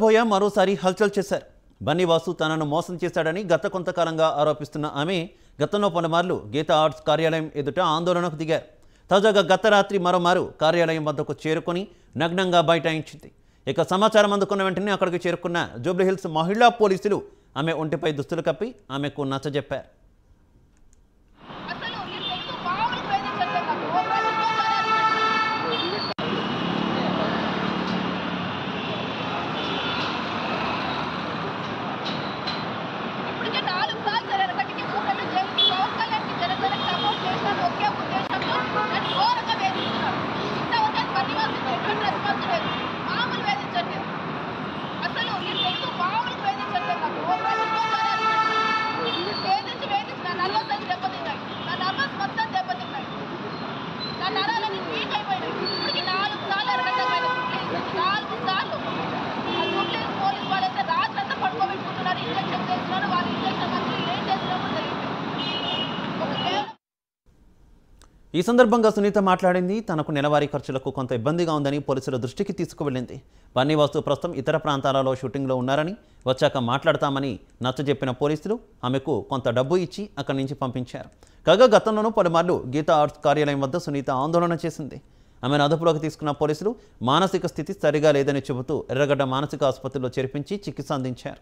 భోయ మరోసారి హల్చల్ చేశారు బన్నీవాసు తనను మోసం చేశాడని గత కొంతకాలంగా ఆరోపిస్తున్న ఆమె గతంలో పలుమార్లు గీత ఆర్ట్స్ కార్యాలయం ఎదుట ఆందోళనకు దిగారు తాజాగా గత రాత్రి మరోమారు కార్యాలయం వద్దకు చేరుకొని నగ్నంగా బైఠాయించింది ఇక సమాచారం అందుకున్న వెంటనే అక్కడికి చేరుకున్న జూబ్లీహిల్స్ మహిళా పోలీసులు ఆమె ఒంటిపై దుస్తులు కప్పి ఆమెకు నచ్చజెప్పారు ఈ సందర్భంగా సునీత మాట్లాడింది తనకు నెలవారీ ఖర్చులకు కొంత ఇబ్బందిగా ఉందని పోలీసుల దృష్టికి తీసుకువెళ్ళింది బన్నీవాస్తు ప్రస్తుతం ఇతర ప్రాంతాలలో షూటింగ్లో ఉన్నారని వచ్చాక మాట్లాడతామని నచ్చజెప్పిన పోలీసులు ఆమెకు కొంత డబ్బు ఇచ్చి అక్కడి నుంచి పంపించారు కాగా గతంలోనూ పలుమార్లు గీత ఆర్ట్స్ కార్యాలయం వద్ద సునీత ఆందోళన చేసింది ఆమెను అదుపులోకి తీసుకున్న పోలీసులు మానసిక స్థితి సరిగా లేదని చెబుతూ ఎర్రగడ్డ మానసిక ఆసుపత్రిలో చేర్పించి చికిత్స అందించారు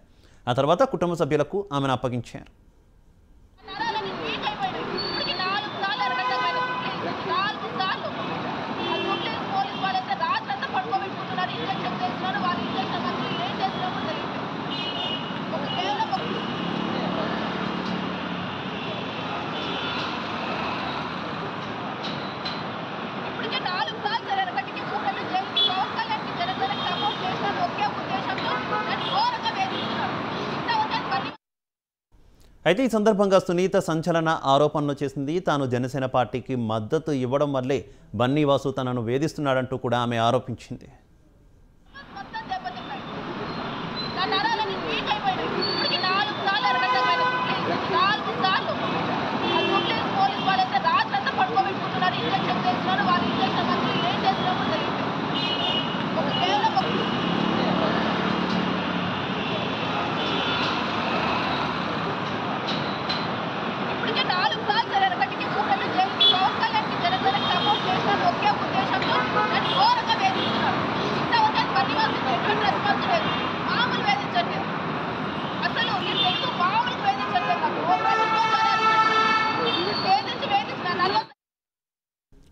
ఆ తర్వాత కుటుంబ సభ్యులకు ఆమెను అప్పగించారు అయితే ఈ సందర్భంగా సునీత సంచలన ఆరోపణలు చేసింది తాను జనసేన పార్టీకి మద్దతు ఇవ్వడం వల్లే బన్నీవాసు తనను వేధిస్తున్నాడంటూ కూడా ఆమె ఆరోపించింది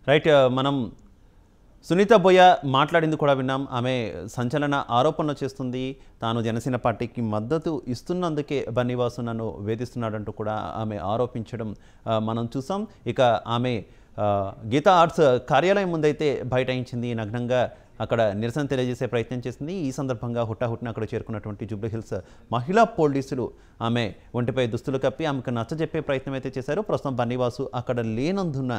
రైట్ uh, మనం సునీత బొయ్య మాట్లాడింది కూడా విన్నాం ఆమె సంచలన ఆరోపణలు చేస్తుంది తాను జనసేన పార్టీకి మద్దతు ఇస్తున్నందుకే బన్నీవాసు నన్ను వేధిస్తున్నాడంటూ కూడా ఆమె ఆరోపించడం మనం చూసాం ఇక ఆమె గీతా ఆర్ట్స్ కార్యాలయం ముందైతే బైఠాయించింది నగ్నంగా అక్కడ నిరసన తెలియజేసే ప్రయత్నం చేసింది ఈ సందర్భంగా హుటాహుట్న అక్కడ చేరుకున్నటువంటి జూబ్లీహిల్స్ మహిళా పోలీసులు ఆమె ఒంటిపై దుస్తులు కప్పి ఆమెకు నచ్చజెప్పే ప్రయత్నం అయితే చేశారు ప్రస్తుతం బన్నీవాసు అక్కడ లేనందున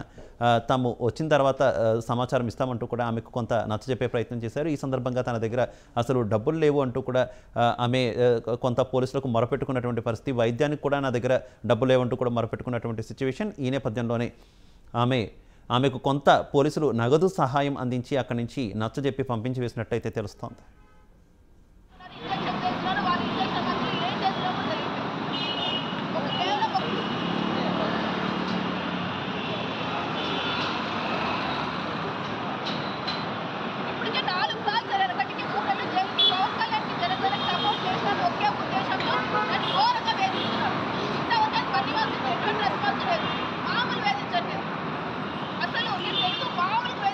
తాము వచ్చిన తర్వాత సమాచారం ఇస్తామంటూ కూడా ఆమెకు కొంత నచ్చజెప్పే ప్రయత్నం చేశారు ఈ సందర్భంగా తన దగ్గర అసలు డబ్బులు లేవు అంటూ కూడా ఆమె కొంత పోలీసులకు మొరపెట్టుకున్నటువంటి పరిస్థితి వైద్యానికి కూడా నా దగ్గర డబ్బులు లేవంటూ కూడా మొరపెట్టుకున్నటువంటి సిచ్యువేషన్ ఈ నేపథ్యంలోనే ఆమె ఆమెకు కొంత పోలీసులు నగదు సహాయం అందించి అక్కడి నుంచి నచ్చజెప్పి పంపించి వేసినట్టయితే తెలుస్తోంది